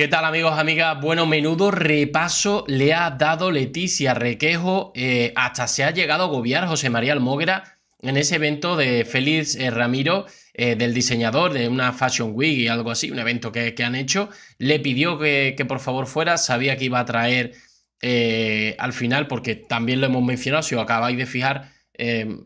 ¿Qué tal amigos, amigas? Bueno, menudo repaso le ha dado Leticia Requejo, eh, hasta se ha llegado a gobiar José María Almogra en ese evento de Félix eh, Ramiro, eh, del diseñador de una Fashion Week y algo así, un evento que, han hecho, le pidió que, por favor fuera, sabía que iba a traer al final, porque también lo hemos mencionado, si os acabáis de fijar,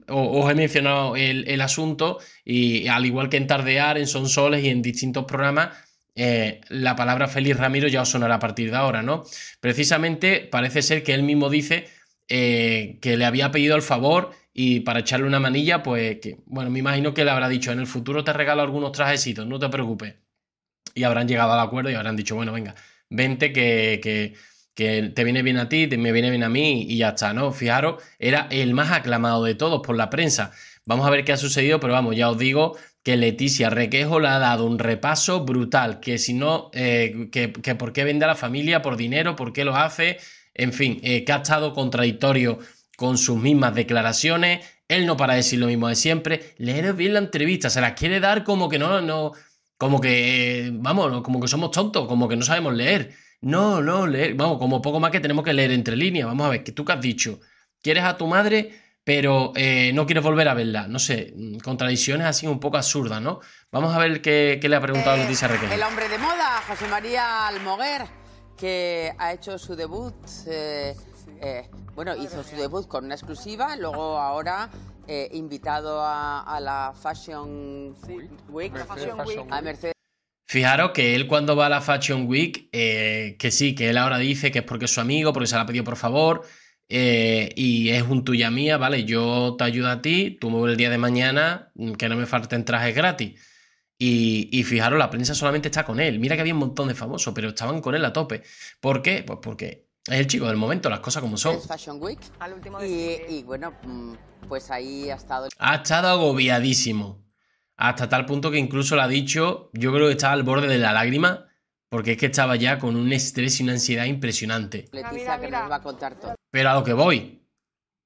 os he mencionado el, el asunto, y al igual que en Tardear, en Soles y en distintos programas, eh, la palabra feliz Ramiro ya os sonará a partir de ahora, ¿no? Precisamente parece ser que él mismo dice eh, que le había pedido el favor y para echarle una manilla, pues que, bueno, me imagino que le habrá dicho, en el futuro te regalo algunos trajecitos, no te preocupes. Y habrán llegado al acuerdo y habrán dicho, bueno, venga, vente que, que, te viene bien a ti, me viene bien a mí y ya está, ¿no? Fijaros, era el más aclamado de todos por la prensa. Vamos a ver qué ha sucedido, pero vamos, ya os digo que Leticia Requejo le ha dado un repaso brutal, que si no, eh, que, por qué vende a la familia, por dinero, por qué lo hace, en fin, eh, que ha estado contradictorio con sus mismas declaraciones, él no para decir lo mismo de siempre, leer bien la entrevista, se las quiere dar como que no, no, como que, eh, vamos, como que somos tontos, como que no sabemos leer. No, no, leer, vamos, como poco más que tenemos que leer entre líneas, vamos a ver, que tú que has dicho, ¿quieres a tu madre? pero eh, no quieres volver a verla. No sé, mm, contradicciones así un poco absurdas, ¿no? Vamos a ver qué, le ha preguntado eh, Leticia El hombre de moda, José María Almoguer, que ha hecho su debut. Eh, bueno, hizo su debut con una exclusiva, luego ahora invitado a, la Fashion Week. A Mercedes. Fijaros que él cuando va a la Fashion Week, que sí, que él ahora dice que es porque es su amigo, porque se la ha pedido por favor, eh, y es un tuya mía, ¿vale? Yo te ayudo a ti, tú el día de mañana, mm, que no me falten trajes gratis. Y, y, fijaros, la prensa solamente está con él. Mira que había un montón de famosos, pero estaban con él a tope. ¿Por qué? Pues porque es el chico del momento, las cosas como son. y, bueno, mm, pues ahí ha estado. Ha estado agobiadísimo. Hasta tal punto que incluso lo ha dicho, yo creo que estaba al borde de la lágrima, porque es que estaba ya con un estrés y una ansiedad impresionante. Leticia, que nos va a contar todo. Pero a lo que voy,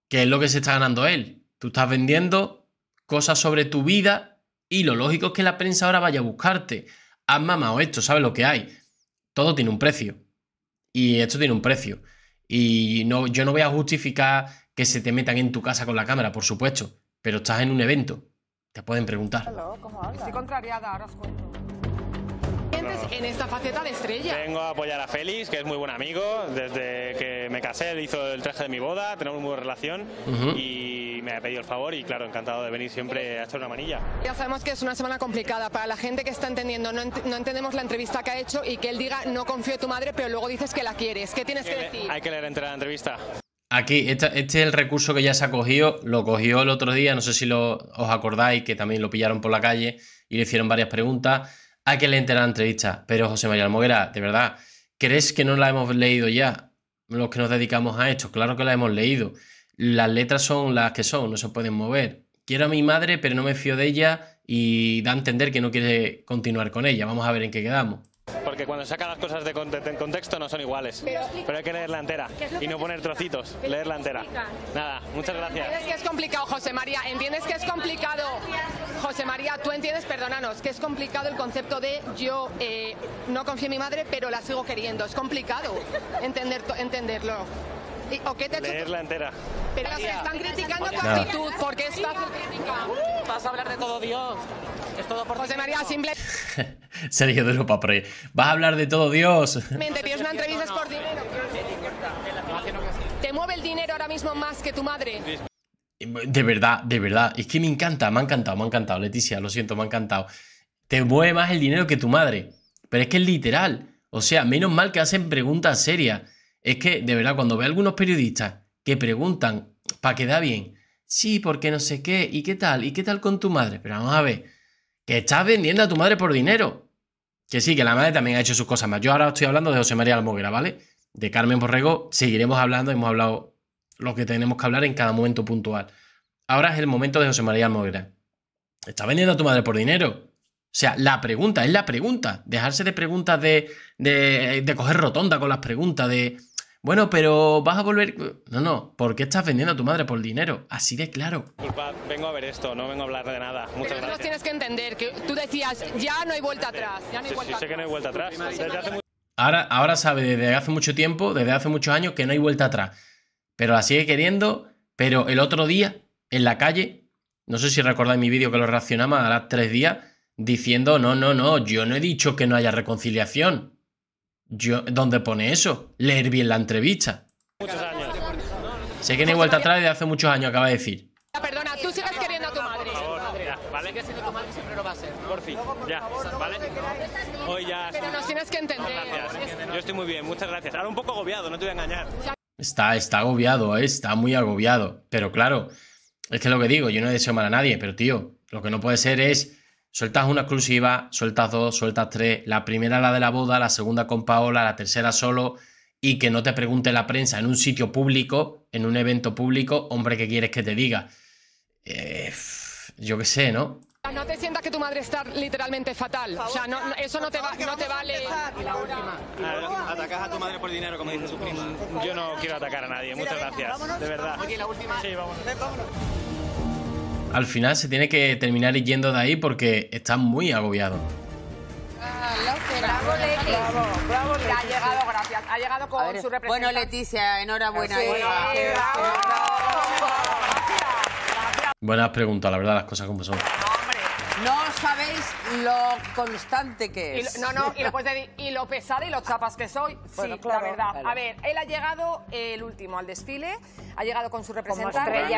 que es lo que se está ganando él. Tú estás vendiendo cosas sobre tu vida y lo lógico es que la prensa ahora vaya a buscarte. Has mamado esto, sabes lo que hay. Todo tiene un precio. Y esto tiene un precio. Y no, yo no voy a justificar que se te metan en tu casa con la cámara, por supuesto. Pero estás en un evento. Te pueden preguntar. Estoy contrariada, ahora os cuento en esta faceta de estrella. Vengo a apoyar a Félix, que es muy buen amigo. Desde que me casé, él hizo el traje de mi boda, tenemos muy buena relación y me ha pedido el favor y claro, encantado de venir siempre a echar una manilla. Ya sabemos que es una semana complicada para la gente que está entendiendo, no, entendemos la entrevista que ha hecho y que él diga no confío en tu madre, pero luego dices que la quieres. ¿Qué tienes que, decir? Hay que leer entera la entrevista. Aquí, este es el recurso que ya se ha cogido, lo cogió el otro día, no sé si os acordáis, que también lo pillaron por la calle y le hicieron varias preguntas a que le la entrevista. Pero José María Almoguera, de verdad, ¿crees que no la hemos leído ya? Los que nos dedicamos a esto, claro que la hemos leído. Las letras son las que son, no se pueden mover. Quiero a mi madre, pero no me fío de ella y da a entender que no quiere continuar con ella. Vamos a ver en qué quedamos. Porque cuando saca las cosas de contexto no son iguales. Pero, pero hay que leerla entera y no poner trocitos, leerla entera. Nada, muchas gracias. ¿Entiendes que es complicado, José María? ¿Entiendes que es complicado? María, tú entiendes, perdónanos, que es complicado el concepto de yo eh, no confío en mi madre, pero la sigo queriendo. Es complicado entender, entenderlo. ¿O qué te Leerla entera. Pero se están criticando tu actitud, porque es fácil Vas a hablar de todo Dios. Es todo por José María, simple... Serio de Europa Pre. Vas a hablar de todo Dios. Mente, pides una entrevista es por dinero. ¿Te mueve el dinero ahora mismo más que tu madre? De verdad, de verdad. Es que me encanta, me ha encantado, me ha encantado. Leticia, lo siento, me ha encantado. Te mueve más el dinero que tu madre. Pero es que es literal. O sea, menos mal que hacen preguntas serias. Es que, de verdad, cuando veo a algunos periodistas que preguntan para da bien, sí, porque no sé qué, y qué tal, y qué tal con tu madre. Pero vamos a ver, que estás vendiendo a tu madre por dinero. Que sí, que la madre también ha hecho sus cosas más. Yo ahora estoy hablando de José María Almoguera, ¿vale? De Carmen Borrego seguiremos hablando, hemos hablado lo que tenemos que hablar en cada momento puntual. Ahora es el momento de José María Almoguera. ¿Estás vendiendo a tu madre por dinero? O sea, la pregunta, es la pregunta. Dejarse de preguntas de, de, coger rotonda con las preguntas de, bueno, pero vas a volver. No, no, ¿por qué estás vendiendo a tu madre por dinero? Así de claro. vengo a ver esto, no vengo a hablar de nada. Muchas gracias. tienes que entender que tú decías, ya no hay vuelta atrás. Ya no sí, sí, sé que no hay vuelta atrás. ahora, ahora sabe desde hace mucho tiempo, desde hace muchos años, que no hay vuelta atrás pero la sigue queriendo. Pero el otro día, en la calle, no sé si recordáis mi vídeo que lo reaccionamos hará tres días, diciendo, no, no, no, yo no he dicho que no haya reconciliación. Yo, ¿Dónde pone eso? Leer bien la entrevista. Muchos años. Sé que no hay vuelta atrás desde hace muchos años, acaba de decir. Perdona, tú sigues queriendo a tu madre. ¿vale? que si tu madre siempre lo va a ser. Por fin, ya, ¿vale? Hoy ya... Pero nos tienes que entender. Yo estoy muy bien, muchas gracias. Ahora un poco agobiado, no te voy a engañar. Está, está agobiado, ¿eh? está muy agobiado. Pero claro, es que lo que digo, yo no deseo mal a nadie, pero tío, lo que no puede ser es sueltas una exclusiva, sueltas dos, sueltas tres, la primera la de la boda, la segunda con Paola, la tercera solo, y que no te pregunte la prensa en un sitio público, en un evento público, hombre, ¿qué quieres que te diga? Eh, yo qué sé, ¿no? Ah, no te sientas que tu madre está literalmente fatal. o sea, no, eso no te, no te vale. Y la última. atacas a tu madre por dinero, como dice su prima. Mm, yo no quiero atacar a nadie. Muchas gracias. De verdad. la última. Sí, vámonos. Al final se tiene que terminar yendo de ahí porque está muy agobiado. Bravo, Leti. Bravo, bravo, Leti. Ha llegado, gracias. Ha llegado con su representante. Bueno, Leticia, enhorabuena. Sí, ¿eh? bravo, bravo, Buenas preguntas, la verdad, las cosas como son. No sabéis lo constante que es. no, no, y lo, y lo pesada y lo chapas que soy. sí, la verdad. A ver, él ha llegado el último al desfile, ha llegado con su representante,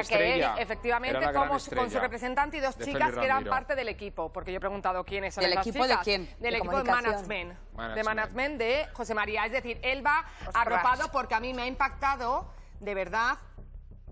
efectivamente, con su representante y dos chicas que eran parte del equipo, porque yo he preguntado quiénes eran ¿Del equipo de quién? Del equipo de management, De management de José María. Es decir, él va arropado porque a mí me ha impactado, de verdad,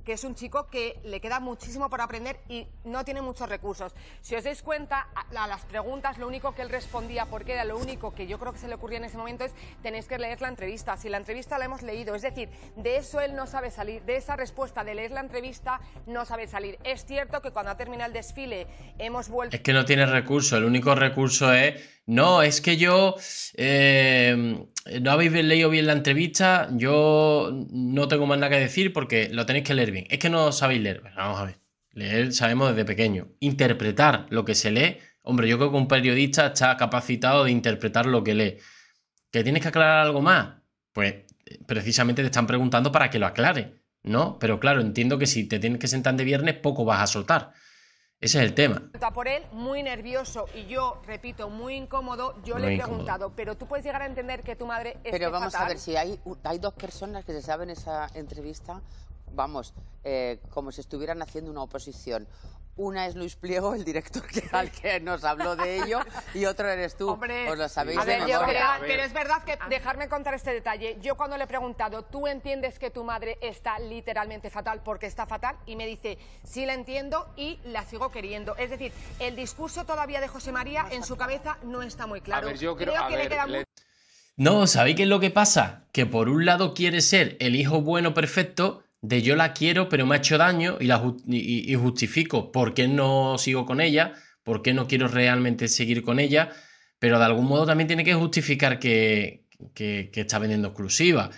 que es un chico que le queda muchísimo por aprender y no tiene muchos recursos. Si os dais cuenta, a, las preguntas lo único que él respondía, porque era lo único que yo creo que se le ocurría en ese momento es tenéis que leer la entrevista. Si la entrevista la hemos leído, es decir, de eso él no sabe salir, de esa respuesta de leer la entrevista no sabe salir. Es cierto que cuando ha terminado el desfile hemos vuelto... Es que no tiene recurso, el único recurso es... No, es que yo... Eh, no habéis leído bien la entrevista, yo no tengo más nada que decir porque lo tenéis que leer bien. Es que no sabéis leer. vamos a ver. Leer sabemos desde pequeño. Interpretar lo que se lee. Hombre, yo creo que un periodista está capacitado de interpretar lo que lee. ¿Que tienes que aclarar algo más? Pues eh, precisamente te están preguntando para que lo aclare, ¿no? Pero claro, entiendo que si te tienes que sentar de viernes, poco vas a soltar. Ese es el tema. Por él, muy nervioso y yo, repito, muy incómodo. Yo le he preguntado, pero tú puedes llegar a entender que tu madre es. Pero vamos a ver si hay dos personas que se saben esa entrevista vamos, eh, como si estuvieran haciendo una oposición. Una es Luis Pliego, el director que, que nos habló de ello, y otra eres tú. Hombre, Os lo sabéis a ver, yo Pero es verdad que, dejarme contar este detalle, yo cuando le he preguntado, ¿tú entiendes que tu madre está literalmente fatal porque está fatal? Y me dice, sí la entiendo y la sigo queriendo. Es decir, el discurso todavía de José María en su cabeza no está muy claro. A ver, yo creo, que No, ¿sabéis qué es lo que pasa? Que por un lado quiere ser el hijo bueno perfecto de yo la quiero, pero me ha hecho daño y, la y, justifico por qué no sigo con ella, por qué no quiero realmente seguir con ella, pero de algún modo también tiene que justificar que, que, está vendiendo exclusiva.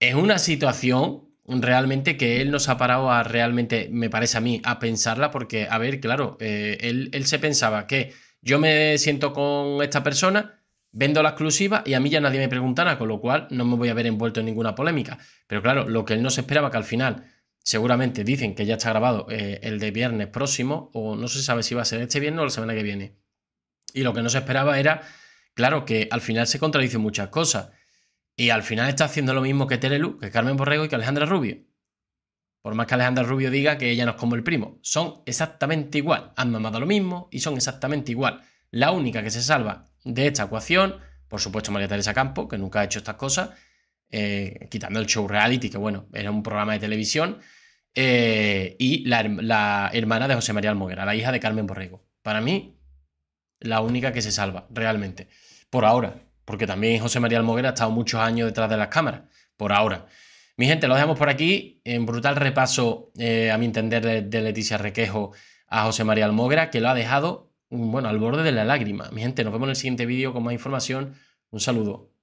Es una situación realmente que él nos ha parado a realmente, me parece a mí, a pensarla, porque, a ver, claro, eh, él, él se pensaba que yo me siento con esta persona, vendo la exclusiva y a mí ya nadie me preguntará con lo cual no me voy a ver envuelto en ninguna polémica. Pero claro, lo que él no se esperaba que al final seguramente dicen que ya está grabado eh, el de viernes próximo, o no se sabe si va a ser este viernes o la semana que viene. Y lo que no se esperaba era, claro, que al final se contradicen muchas cosas. Y al final está haciendo lo mismo que Terelu, que Carmen Borrego y que Alejandra Rubio. Por más que Alejandra Rubio diga que ella no es como el primo, son exactamente igual. Han mamado lo mismo y son exactamente igual. La única que se salva de esta ecuación, por supuesto María Teresa Campo, que nunca ha hecho estas cosas, eh, quitando el show reality, que bueno, era un programa de televisión, eh, y la, hermana de José María Almoguera, la hija de Carmen Borrego. Para mí, la única que se salva, realmente, por ahora, porque también José María Almoguera ha estado muchos años detrás de las cámaras, por ahora. Mi gente, lo dejamos por aquí, en brutal repaso, eh, a mi entender, de, Leticia Requejo a José María Almoguera, que lo ha dejado bueno, al borde de la lágrima. Mi gente, nos vemos en el siguiente vídeo con más información. Un saludo.